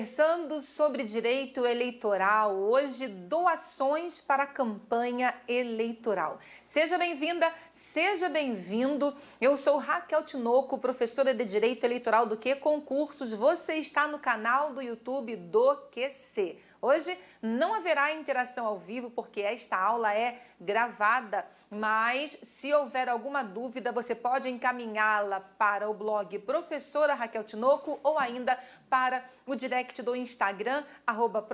Conversando sobre direito eleitoral, hoje doações para a campanha eleitoral. Seja bem-vinda, seja bem-vindo. Eu sou Raquel Tinoco, professora de Direito Eleitoral do Que Concursos. Você está no canal do YouTube do QC. Hoje não haverá interação ao vivo porque esta aula é gravada, mas se houver alguma dúvida, você pode encaminhá-la para o blog Professora Raquel Tinoco ou ainda para o direct do Instagram, arroba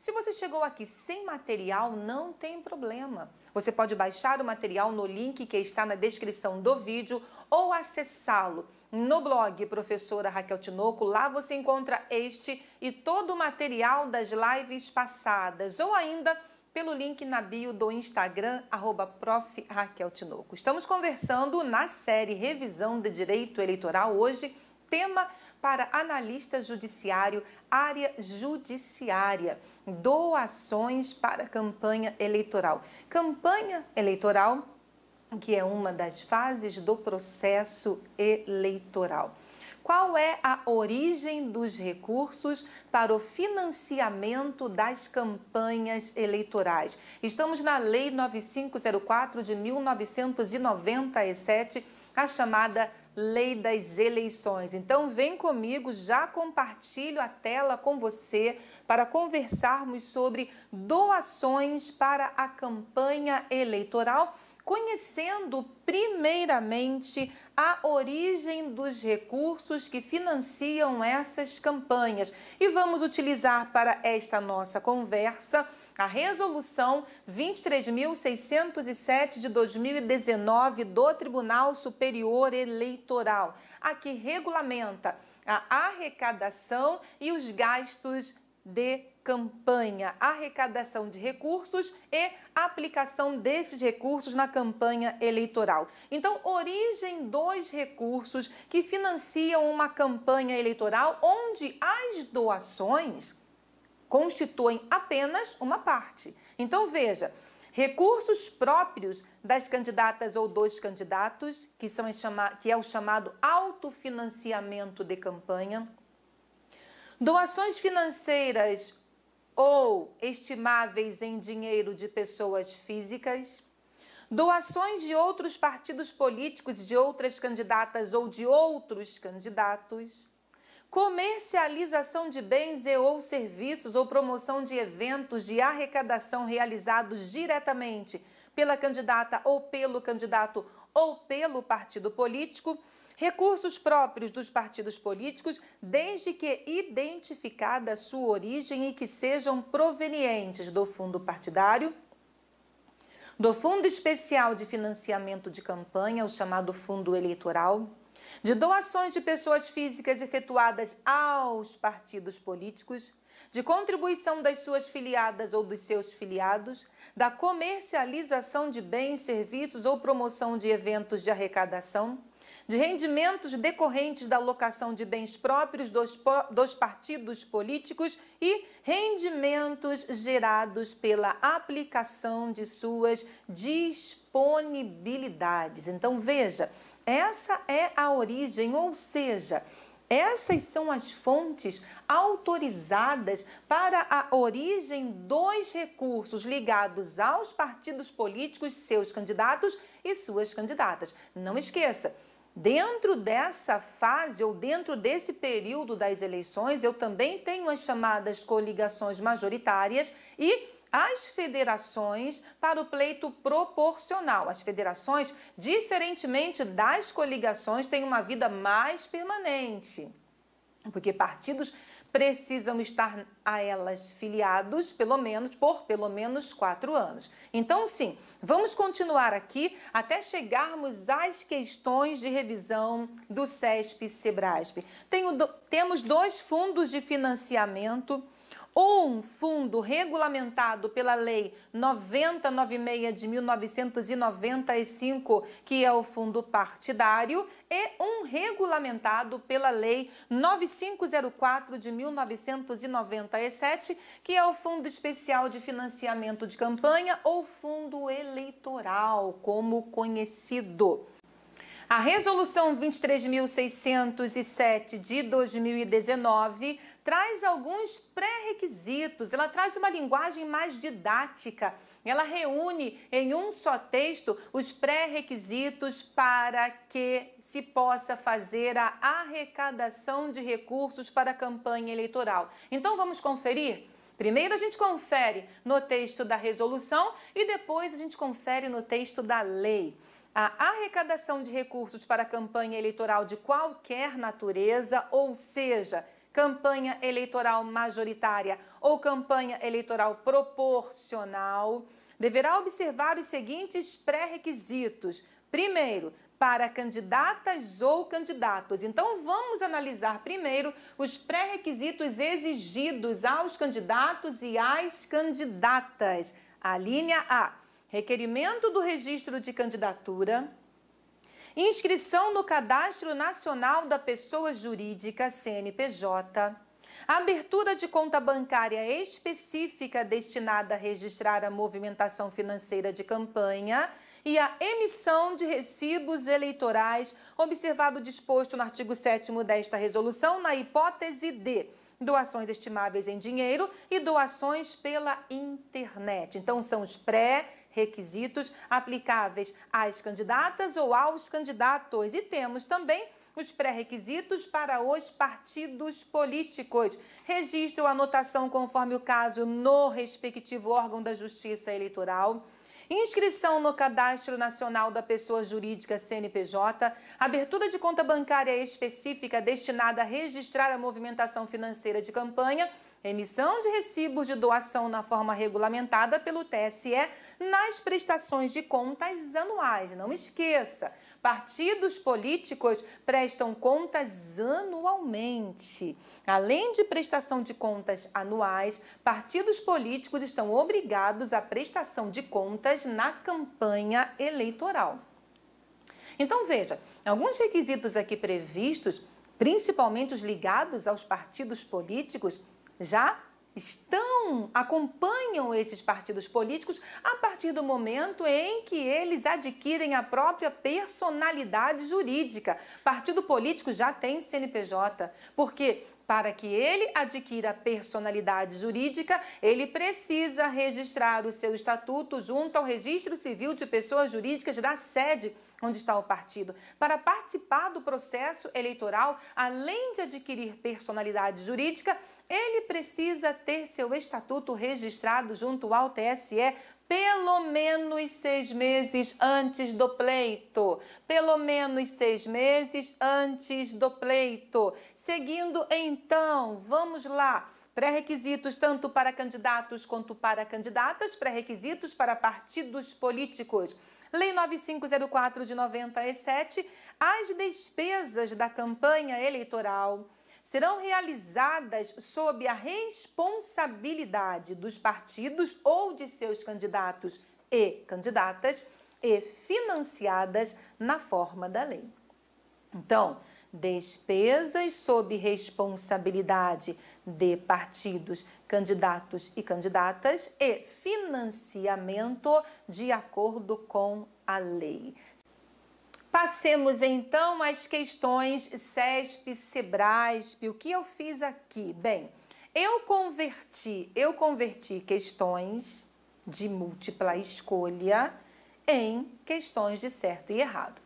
Se você chegou aqui sem material, não tem problema. Você pode baixar o material no link que está na descrição do vídeo ou acessá-lo no blog Professora Raquel Tinoco. Lá você encontra este e todo o material das lives passadas ou ainda pelo link na bio do Instagram, arroba prof. Raquel Tinoco. Estamos conversando na série Revisão de Direito Eleitoral hoje, tema para analista judiciário, área judiciária, doações para campanha eleitoral. Campanha eleitoral, que é uma das fases do processo eleitoral qual é a origem dos recursos para o financiamento das campanhas eleitorais. Estamos na Lei 9504 de 1997, a chamada Lei das Eleições. Então, vem comigo, já compartilho a tela com você para conversarmos sobre doações para a campanha eleitoral, conhecendo primeiramente a origem dos recursos que financiam essas campanhas. E vamos utilizar para esta nossa conversa a resolução 23.607 de 2019 do Tribunal Superior Eleitoral, a que regulamenta a arrecadação e os gastos de campanha, arrecadação de recursos e aplicação desses recursos na campanha eleitoral. Então, origem dos recursos que financiam uma campanha eleitoral onde as doações constituem apenas uma parte. Então, veja, recursos próprios das candidatas ou dos candidatos, que, são que é o chamado autofinanciamento de campanha, doações financeiras ou estimáveis em dinheiro de pessoas físicas, doações de outros partidos políticos, de outras candidatas ou de outros candidatos, comercialização de bens e ou serviços ou promoção de eventos de arrecadação realizados diretamente pela candidata ou pelo candidato ou pelo partido político, recursos próprios dos partidos políticos, desde que identificada sua origem e que sejam provenientes do fundo partidário, do Fundo Especial de Financiamento de Campanha, o chamado Fundo Eleitoral, de doações de pessoas físicas efetuadas aos partidos políticos, de contribuição das suas filiadas ou dos seus filiados, da comercialização de bens, serviços ou promoção de eventos de arrecadação, de rendimentos decorrentes da locação de bens próprios dos, dos partidos políticos e rendimentos gerados pela aplicação de suas disponibilidades. Então, veja, essa é a origem, ou seja, essas são as fontes autorizadas para a origem dos recursos ligados aos partidos políticos, seus candidatos e suas candidatas. Não esqueça, dentro dessa fase ou dentro desse período das eleições, eu também tenho as chamadas coligações majoritárias e as federações para o pleito proporcional. As federações, diferentemente das coligações, têm uma vida mais permanente, porque partidos precisam estar a elas filiados pelo menos por pelo menos quatro anos. Então, sim, vamos continuar aqui até chegarmos às questões de revisão do SESP e SEBRASP. Do, temos dois fundos de financiamento ou um fundo regulamentado pela Lei 9096 de 1995, que é o fundo partidário, e um regulamentado pela Lei 9504 de 1997, que é o Fundo Especial de Financiamento de Campanha ou Fundo Eleitoral, como conhecido. A Resolução 23.607 de 2019 traz alguns pré-requisitos, ela traz uma linguagem mais didática. Ela reúne em um só texto os pré-requisitos para que se possa fazer a arrecadação de recursos para a campanha eleitoral. Então vamos conferir? Primeiro a gente confere no texto da resolução e depois a gente confere no texto da lei. A arrecadação de recursos para a campanha eleitoral de qualquer natureza, ou seja, campanha eleitoral majoritária ou campanha eleitoral proporcional, deverá observar os seguintes pré-requisitos. Primeiro, para candidatas ou candidatos. Então, vamos analisar primeiro os pré-requisitos exigidos aos candidatos e às candidatas. A linha A: requerimento do registro de candidatura inscrição no Cadastro Nacional da Pessoa Jurídica, CNPJ, abertura de conta bancária específica destinada a registrar a movimentação financeira de campanha e a emissão de recibos eleitorais, observado o disposto no artigo 7 desta resolução, na hipótese de doações estimáveis em dinheiro e doações pela internet. Então, são os pré- requisitos aplicáveis às candidatas ou aos candidatos. E temos também os pré-requisitos para os partidos políticos. Registro ou anotação conforme o caso no respectivo órgão da Justiça Eleitoral. Inscrição no Cadastro Nacional da Pessoa Jurídica CNPJ, abertura de conta bancária específica destinada a registrar a movimentação financeira de campanha emissão de recibos de doação na forma regulamentada pelo TSE nas prestações de contas anuais. Não esqueça, partidos políticos prestam contas anualmente. Além de prestação de contas anuais, partidos políticos estão obrigados à prestação de contas na campanha eleitoral. Então veja, alguns requisitos aqui previstos, principalmente os ligados aos partidos políticos, já estão, acompanham esses partidos políticos a partir do momento em que eles adquirem a própria personalidade jurídica. Partido político já tem CNPJ, porque para que ele adquira personalidade jurídica, ele precisa registrar o seu estatuto junto ao Registro Civil de Pessoas Jurídicas da sede onde está o partido, para participar do processo eleitoral, além de adquirir personalidade jurídica, ele precisa ter seu estatuto registrado junto ao TSE pelo menos seis meses antes do pleito. Pelo menos seis meses antes do pleito. Seguindo então, vamos lá Pré-requisitos tanto para candidatos quanto para candidatas, pré-requisitos para partidos políticos. Lei 9504 de 97, as despesas da campanha eleitoral serão realizadas sob a responsabilidade dos partidos ou de seus candidatos e candidatas e financiadas na forma da lei. Então, despesas sob responsabilidade de partidos, candidatos e candidatas e financiamento de acordo com a lei. Passemos então às questões SESP, SEBRASP. O que eu fiz aqui? Bem, eu converti, eu converti questões de múltipla escolha em questões de certo e errado.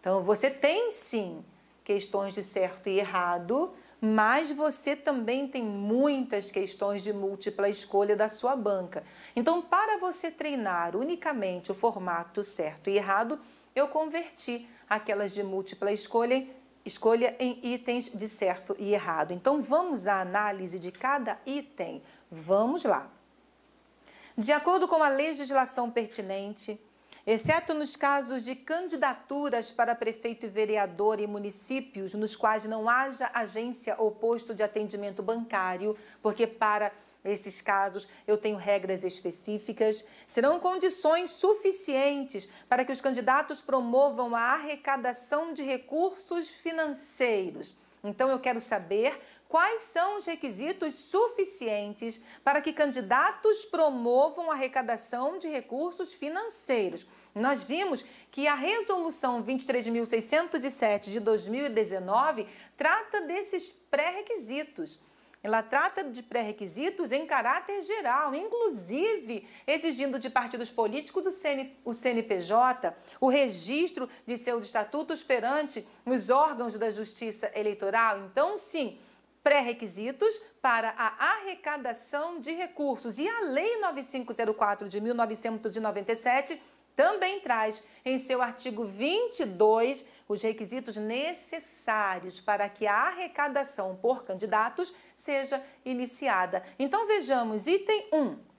Então você tem sim questões de certo e errado, mas você também tem muitas questões de múltipla escolha da sua banca. Então, para você treinar unicamente o formato certo e errado, eu converti aquelas de múltipla escolha, escolha em itens de certo e errado. Então, vamos à análise de cada item. Vamos lá. De acordo com a legislação pertinente, exceto nos casos de candidaturas para prefeito e vereador em municípios nos quais não haja agência ou posto de atendimento bancário, porque para esses casos, eu tenho regras específicas, serão condições suficientes para que os candidatos promovam a arrecadação de recursos financeiros. Então, eu quero saber quais são os requisitos suficientes para que candidatos promovam a arrecadação de recursos financeiros. Nós vimos que a resolução 23.607 de 2019 trata desses pré-requisitos. Ela trata de pré-requisitos em caráter geral, inclusive exigindo de partidos políticos o, CN, o CNPJ, o registro de seus estatutos perante os órgãos da Justiça Eleitoral. Então, sim, pré-requisitos para a arrecadação de recursos. E a Lei 9504 de 1997 também traz em seu artigo 22 os requisitos necessários para que a arrecadação por candidatos seja iniciada. Então vejamos item 1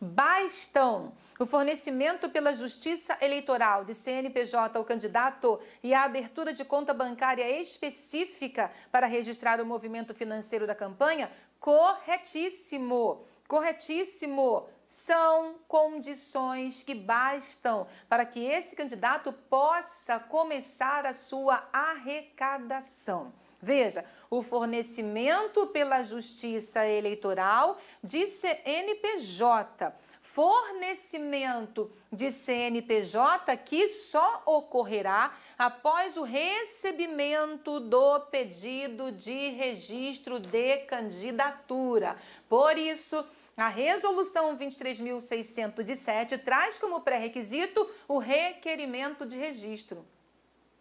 bastam. O fornecimento pela Justiça Eleitoral de CNPJ ao candidato e a abertura de conta bancária específica para registrar o movimento financeiro da campanha, corretíssimo. Corretíssimo são condições que bastam para que esse candidato possa começar a sua arrecadação. Veja, o fornecimento pela Justiça Eleitoral de CNPJ. Fornecimento de CNPJ que só ocorrerá após o recebimento do pedido de registro de candidatura. Por isso, a resolução 23.607 traz como pré-requisito o requerimento de registro.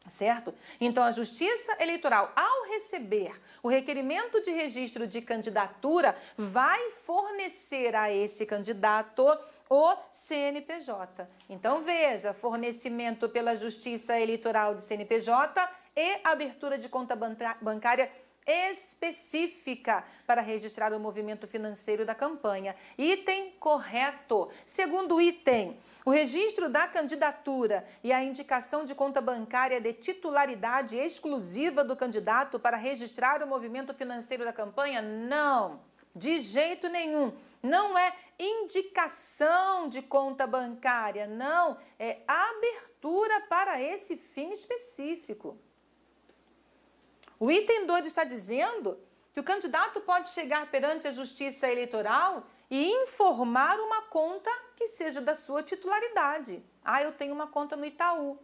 Tá certo? Então, a Justiça Eleitoral, ao receber o requerimento de registro de candidatura, vai fornecer a esse candidato o CNPJ. Então, veja: fornecimento pela Justiça Eleitoral de CNPJ e abertura de conta bancária específica para registrar o movimento financeiro da campanha. Item correto. Segundo item, o registro da candidatura e a indicação de conta bancária de titularidade exclusiva do candidato para registrar o movimento financeiro da campanha? Não. De jeito nenhum. Não é indicação de conta bancária, não. É abertura para esse fim específico. O item 2 está dizendo que o candidato pode chegar perante a Justiça Eleitoral e informar uma conta que seja da sua titularidade. Ah, eu tenho uma conta no Itaú.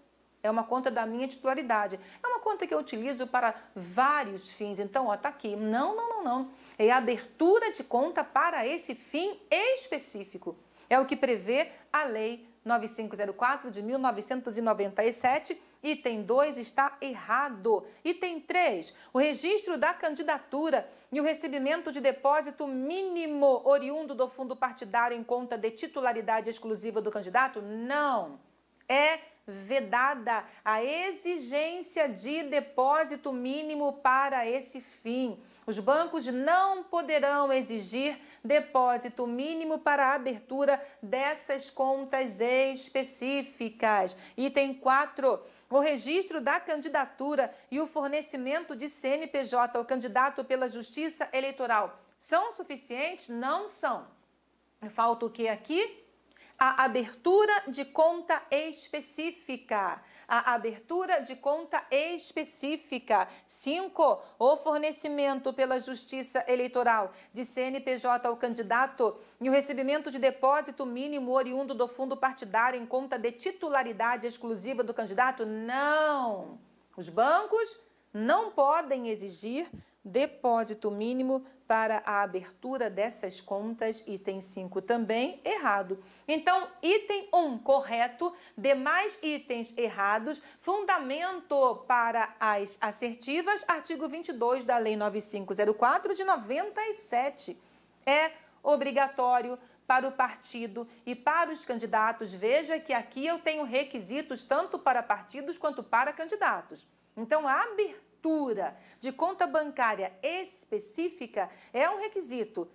É uma conta da minha titularidade. É uma conta que eu utilizo para vários fins. Então, ó, tá aqui. Não, não, não, não. É a abertura de conta para esse fim específico. É o que prevê a Lei 9504 de 1997 Item 2 está errado. Item 3, o registro da candidatura e o recebimento de depósito mínimo oriundo do fundo partidário em conta de titularidade exclusiva do candidato? Não. É vedada a exigência de depósito mínimo para esse fim. Os bancos não poderão exigir depósito mínimo para a abertura dessas contas específicas. Item 4. O registro da candidatura e o fornecimento de CNPJ ao candidato pela Justiça Eleitoral são suficientes? Não são. Falta o que aqui? a abertura de conta específica. A abertura de conta específica. 5. O fornecimento pela Justiça Eleitoral de CNPJ ao candidato e o recebimento de depósito mínimo oriundo do fundo partidário em conta de titularidade exclusiva do candidato? Não. Os bancos não podem exigir depósito mínimo para a abertura dessas contas, item 5 também errado. Então, item 1 um, correto, demais itens errados, fundamento para as assertivas, artigo 22 da Lei 9504 de 97. É obrigatório para o partido e para os candidatos. Veja que aqui eu tenho requisitos tanto para partidos quanto para candidatos. Então, a abertura abertura de conta bancária específica é um requisito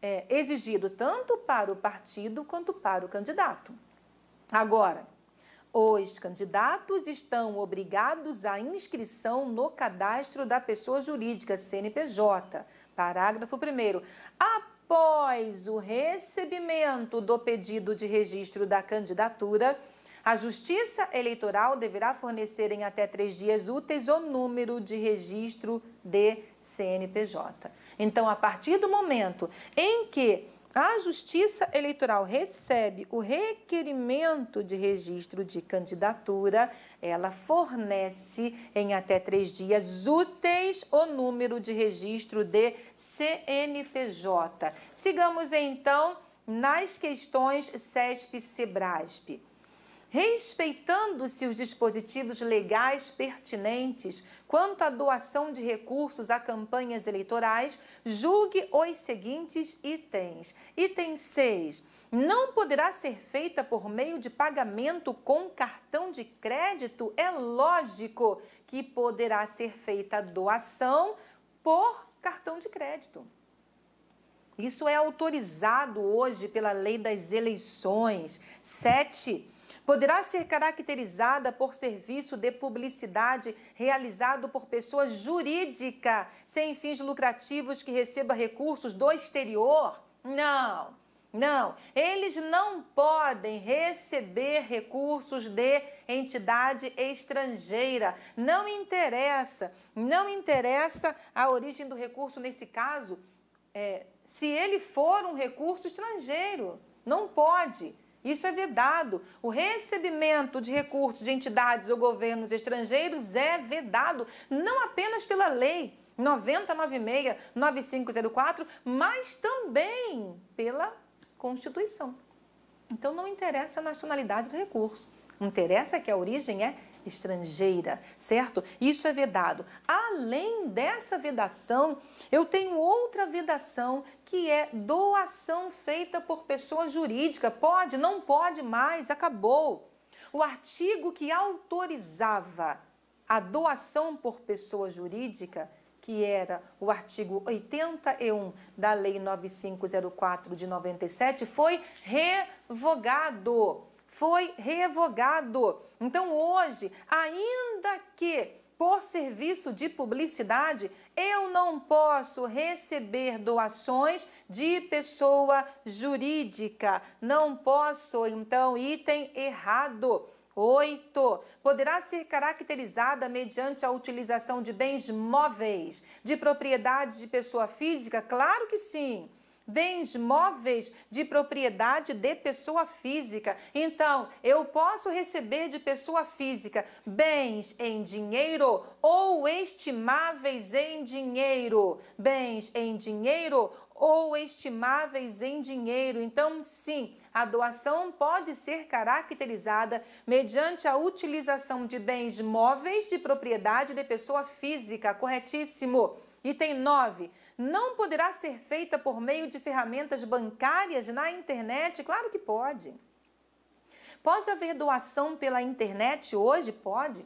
é, exigido tanto para o partido quanto para o candidato. Agora, os candidatos estão obrigados à inscrição no cadastro da pessoa jurídica, CNPJ. Parágrafo 1. Após o recebimento do pedido de registro da candidatura, a Justiça Eleitoral deverá fornecer em até três dias úteis o número de registro de CNPJ. Então, a partir do momento em que a Justiça Eleitoral recebe o requerimento de registro de candidatura, ela fornece em até três dias úteis o número de registro de CNPJ. Sigamos então nas questões CESP-SEBRASP respeitando-se os dispositivos legais pertinentes quanto à doação de recursos a campanhas eleitorais, julgue os seguintes itens. Item 6. Não poderá ser feita por meio de pagamento com cartão de crédito. É lógico que poderá ser feita doação por cartão de crédito. Isso é autorizado hoje pela lei das eleições. 7 poderá ser caracterizada por serviço de publicidade realizado por pessoa jurídica sem fins lucrativos que receba recursos do exterior? Não. Não, eles não podem receber recursos de entidade estrangeira. Não interessa, não interessa a origem do recurso nesse caso, é, se ele for um recurso estrangeiro. Não pode. Isso é vedado. O recebimento de recursos de entidades ou governos estrangeiros é vedado, não apenas pela lei 9096-9504, mas também pela Constituição. Então não interessa a nacionalidade do recurso. Interessa é que a origem é estrangeira, certo? Isso é vedado. Além dessa vedação, eu tenho outra vedação que é doação feita por pessoa jurídica. Pode, não pode mais, acabou. O artigo que autorizava a doação por pessoa jurídica que era o artigo 81 da Lei 9504 de 97, foi revogado foi revogado. Então, hoje, ainda que por serviço de publicidade, eu não posso receber doações de pessoa jurídica. Não posso, então, item errado. 8. Poderá ser caracterizada mediante a utilização de bens móveis, de propriedade de pessoa física? Claro que sim bens móveis de propriedade de pessoa física. Então, eu posso receber de pessoa física bens em dinheiro ou estimáveis em dinheiro. Bens em dinheiro ou estimáveis em dinheiro. Então, sim, a doação pode ser caracterizada mediante a utilização de bens móveis de propriedade de pessoa física, corretíssimo. Item 9. Não poderá ser feita por meio de ferramentas bancárias na internet? Claro que pode. Pode haver doação pela internet hoje? Pode.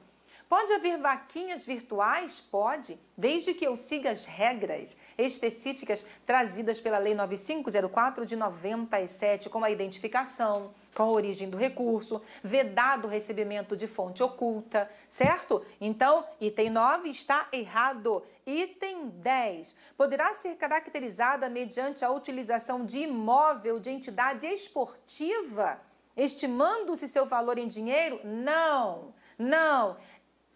Pode haver vaquinhas virtuais? Pode, desde que eu siga as regras específicas trazidas pela Lei 9504 de 97, como a identificação, com a origem do recurso, vedado o recebimento de fonte oculta, certo? Então, item 9 está errado. Item 10. Poderá ser caracterizada mediante a utilização de imóvel de entidade esportiva, estimando-se seu valor em dinheiro? Não, não.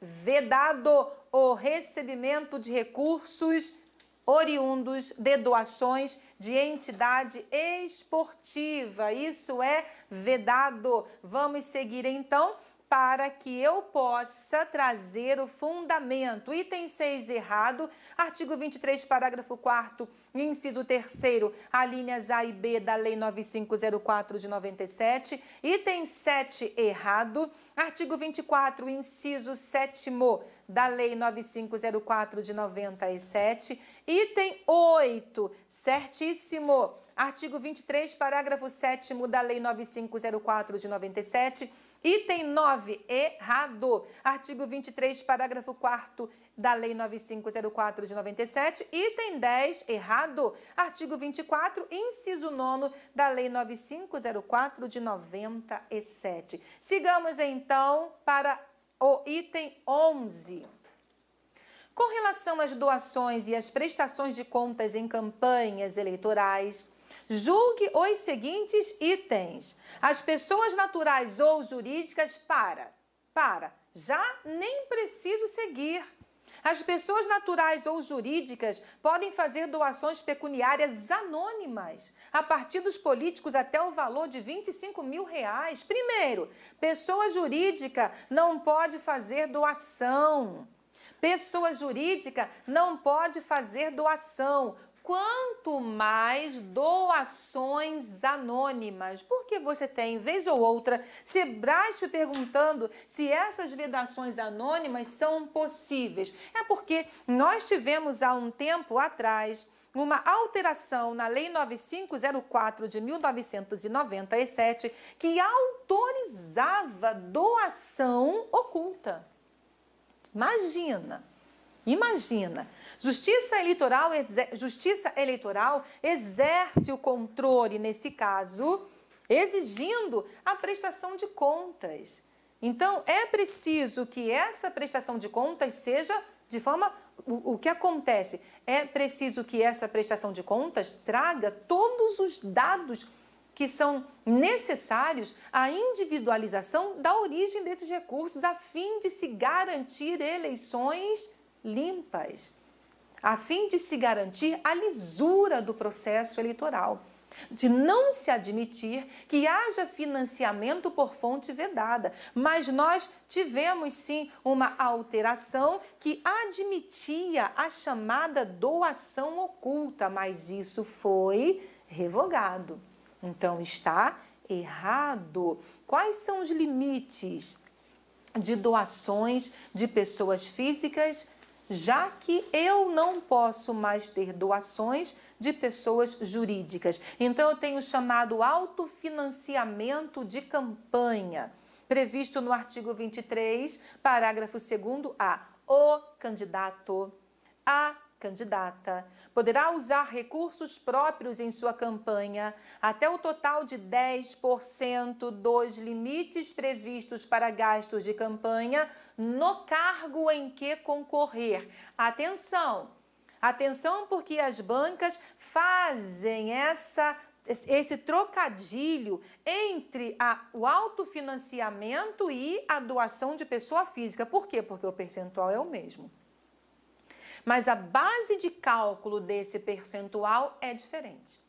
Vedado o recebimento de recursos oriundos de doações de entidade esportiva. Isso é vedado. Vamos seguir então para que eu possa trazer o fundamento. Item 6 errado, artigo 23, parágrafo 4 inciso 3 alíneas A e B da Lei 9504 de 97. Item 7 errado, artigo 24, inciso 7 da Lei 9504 de 97. Item 8, certíssimo, artigo 23, parágrafo 7 da Lei 9504 de 97 Item 9, errado. Artigo 23, parágrafo 4 da Lei 9504 de 97. Item 10, errado. Artigo 24, inciso 9 da Lei 9504 de 97. Sigamos então para o item 11. Com relação às doações e às prestações de contas em campanhas eleitorais, Julgue os seguintes itens: as pessoas naturais ou jurídicas para. Para, já nem preciso seguir. As pessoas naturais ou jurídicas podem fazer doações pecuniárias anônimas a partidos políticos até o valor de 25 mil reais. Primeiro, pessoa jurídica não pode fazer doação. Pessoa jurídica não pode fazer doação quanto mais doações anônimas. Porque você tem, vez ou outra, Sebrasp perguntando se essas vedações anônimas são possíveis. É porque nós tivemos há um tempo atrás uma alteração na Lei 9504 de 1997 que autorizava doação oculta. Imagina! Imagina, justiça eleitoral, justiça eleitoral exerce o controle, nesse caso, exigindo a prestação de contas. Então, é preciso que essa prestação de contas seja de forma. O, o que acontece? É preciso que essa prestação de contas traga todos os dados que são necessários à individualização da origem desses recursos, a fim de se garantir eleições limpas, a fim de se garantir a lisura do processo eleitoral, de não se admitir que haja financiamento por fonte vedada. Mas nós tivemos sim uma alteração que admitia a chamada doação oculta, mas isso foi revogado. Então está errado. Quais são os limites de doações de pessoas físicas já que eu não posso mais ter doações de pessoas jurídicas. Então, eu tenho chamado autofinanciamento de campanha, previsto no artigo 23, parágrafo 2 a o candidato, a candidata. Poderá usar recursos próprios em sua campanha, até o total de 10% dos limites previstos para gastos de campanha no cargo em que concorrer. Atenção! Atenção, porque as bancas fazem essa esse trocadilho entre a, o autofinanciamento e a doação de pessoa física. Por quê? Porque o percentual é o mesmo mas a base de cálculo desse percentual é diferente.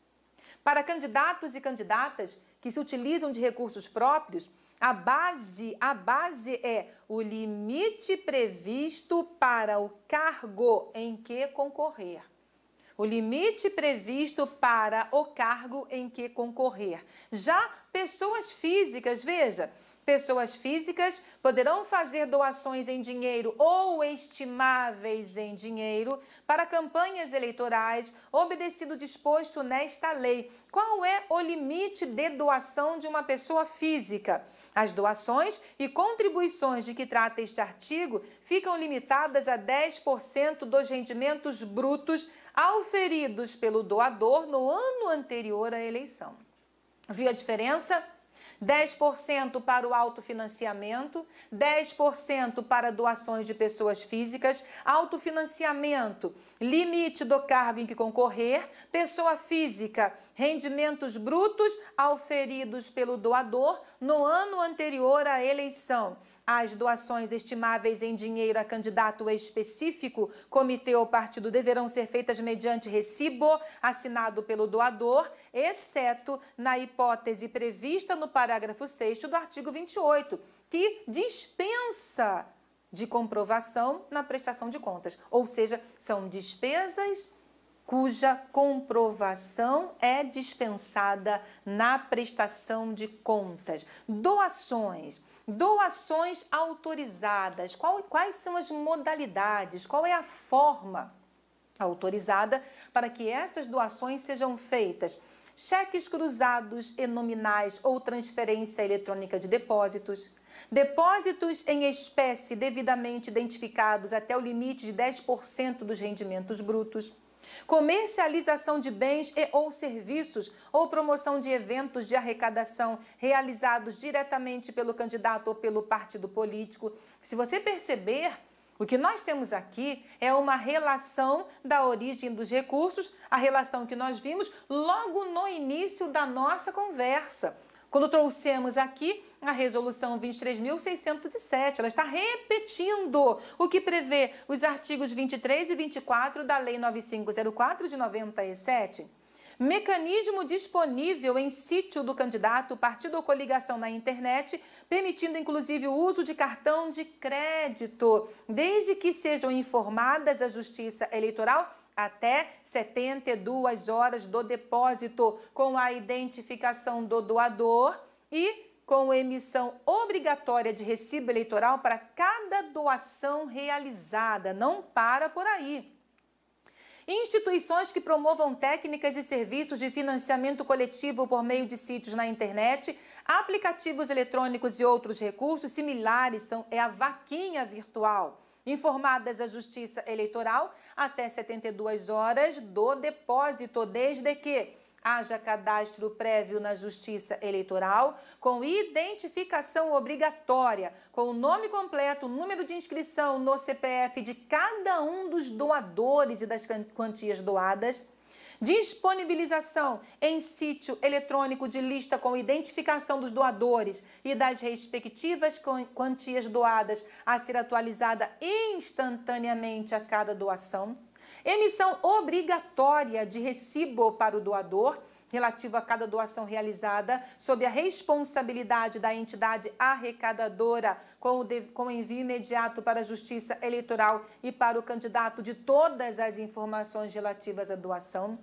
Para candidatos e candidatas que se utilizam de recursos próprios, a base, a base é o limite previsto para o cargo em que concorrer. O limite previsto para o cargo em que concorrer. Já pessoas físicas, veja, Pessoas físicas poderão fazer doações em dinheiro ou estimáveis em dinheiro para campanhas eleitorais, obedecido disposto nesta lei. Qual é o limite de doação de uma pessoa física? As doações e contribuições de que trata este artigo ficam limitadas a 10% dos rendimentos brutos auferidos pelo doador no ano anterior à eleição. Viu a diferença? 10% para o autofinanciamento, 10% para doações de pessoas físicas, autofinanciamento, limite do cargo em que concorrer, pessoa física, rendimentos brutos auferidos pelo doador no ano anterior à eleição. As doações estimáveis em dinheiro a candidato específico, comitê ou partido deverão ser feitas mediante recibo assinado pelo doador, exceto na hipótese prevista no parágrafo 6 do artigo 28, que dispensa de comprovação na prestação de contas, ou seja, são despesas cuja comprovação é dispensada na prestação de contas. Doações. Doações autorizadas. Qual, quais são as modalidades? Qual é a forma autorizada para que essas doações sejam feitas? cheques cruzados e nominais ou transferência eletrônica de depósitos, depósitos em espécie devidamente identificados até o limite de 10% dos rendimentos brutos Comercialização de bens e ou serviços ou promoção de eventos de arrecadação realizados diretamente pelo candidato ou pelo partido político. Se você perceber, o que nós temos aqui é uma relação da origem dos recursos, a relação que nós vimos logo no início da nossa conversa. Quando trouxemos aqui a Resolução 23.607. Ela está repetindo o que prevê os artigos 23 e 24 da Lei 9504 de 97. Mecanismo disponível em sítio do candidato, partido ou coligação na internet, permitindo inclusive o uso de cartão de crédito, desde que sejam informadas a Justiça Eleitoral até 72 horas do depósito, com a identificação do doador e com emissão obrigatória de recibo eleitoral para cada doação realizada. Não para por aí. Instituições que promovam técnicas e serviços de financiamento coletivo por meio de sítios na internet, aplicativos eletrônicos e outros recursos similares são, é a vaquinha virtual. Informadas a Justiça Eleitoral até 72 horas do depósito, desde que haja cadastro prévio na Justiça Eleitoral com identificação obrigatória, com o nome completo, número de inscrição no CPF de cada um dos doadores e das quantias doadas. Disponibilização em sítio eletrônico de lista com identificação dos doadores e das respectivas quantias doadas a ser atualizada instantaneamente a cada doação Emissão obrigatória de recibo para o doador relativo a cada doação realizada, sob a responsabilidade da entidade arrecadadora, com o, com envio imediato para a Justiça Eleitoral e para o candidato de todas as informações relativas à doação.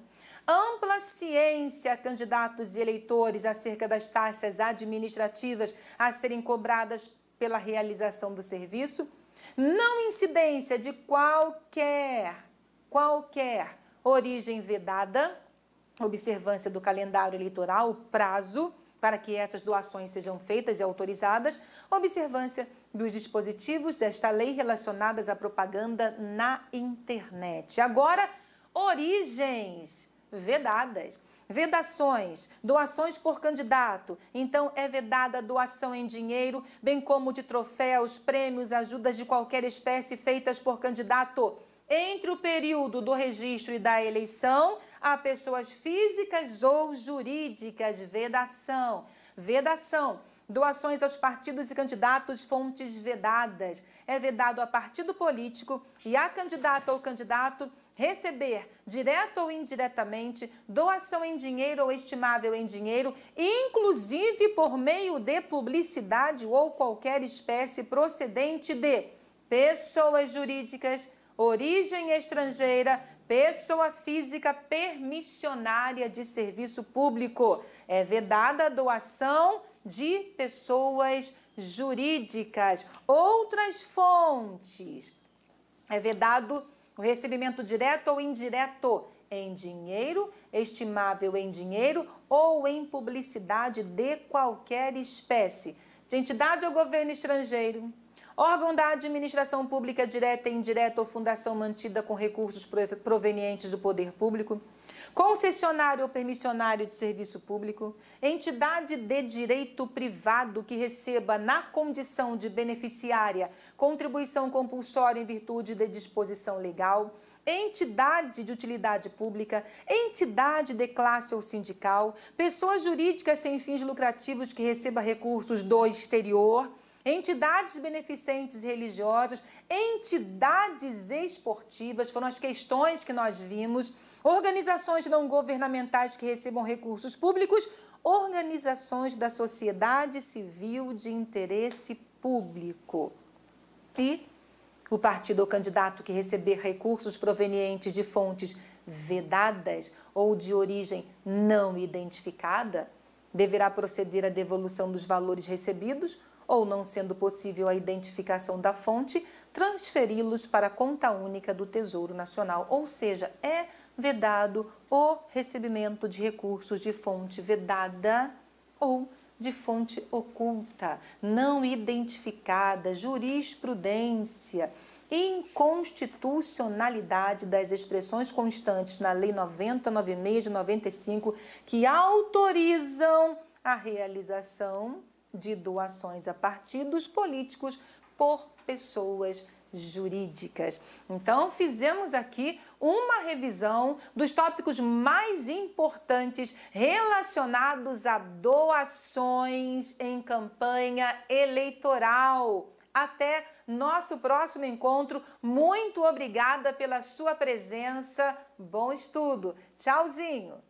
Ampla ciência a candidatos e eleitores acerca das taxas administrativas a serem cobradas pela realização do serviço. Não incidência de qualquer qualquer origem vedada, observância do calendário eleitoral, prazo para que essas doações sejam feitas e autorizadas, observância dos dispositivos desta lei relacionadas à propaganda na internet. Agora, origens vedadas. Vedações, doações por candidato. Então, é vedada a doação em dinheiro, bem como de troféus, prêmios, ajudas de qualquer espécie feitas por candidato entre o período do registro e da eleição a pessoas físicas ou jurídicas. Vedação. Vedação. Doações aos partidos e candidatos, fontes vedadas. É vedado a partido político e a candidata ou candidato receber, direta ou indiretamente, doação em dinheiro ou estimável em dinheiro, inclusive por meio de publicidade ou qualquer espécie procedente de pessoas jurídicas origem estrangeira, pessoa física permissionária de serviço público. É vedada a doação de pessoas jurídicas. Outras fontes. É vedado o recebimento direto ou indireto em dinheiro, estimável em dinheiro ou em publicidade de qualquer espécie, de entidade ou governo estrangeiro, Órgão da administração pública direta e indireta ou fundação mantida com recursos provenientes do poder público, concessionário ou permissionário de serviço público, entidade de direito privado que receba, na condição de beneficiária, contribuição compulsória em virtude de disposição legal, entidade de utilidade pública, entidade de classe ou sindical, pessoa jurídica sem fins lucrativos que receba recursos do exterior, entidades beneficentes religiosas, entidades esportivas foram as questões que nós vimos, organizações não governamentais que recebam recursos públicos, organizações da sociedade civil de interesse público. E o partido ou candidato que receber recursos provenientes de fontes vedadas ou de origem não identificada deverá proceder à devolução dos valores recebidos ou, não sendo possível a identificação da fonte, transferi-los para a conta única do Tesouro Nacional, ou seja, é vedado o recebimento de recursos de fonte vedada ou de fonte oculta, não identificada, jurisprudência, inconstitucionalidade das expressões constantes na Lei 9096 de 95 que autorizam a realização de doações a partidos políticos por pessoas jurídicas. Então, fizemos aqui uma revisão dos tópicos mais importantes relacionados a doações em campanha eleitoral. Até nosso próximo encontro. Muito obrigada pela sua presença. Bom estudo. Tchauzinho.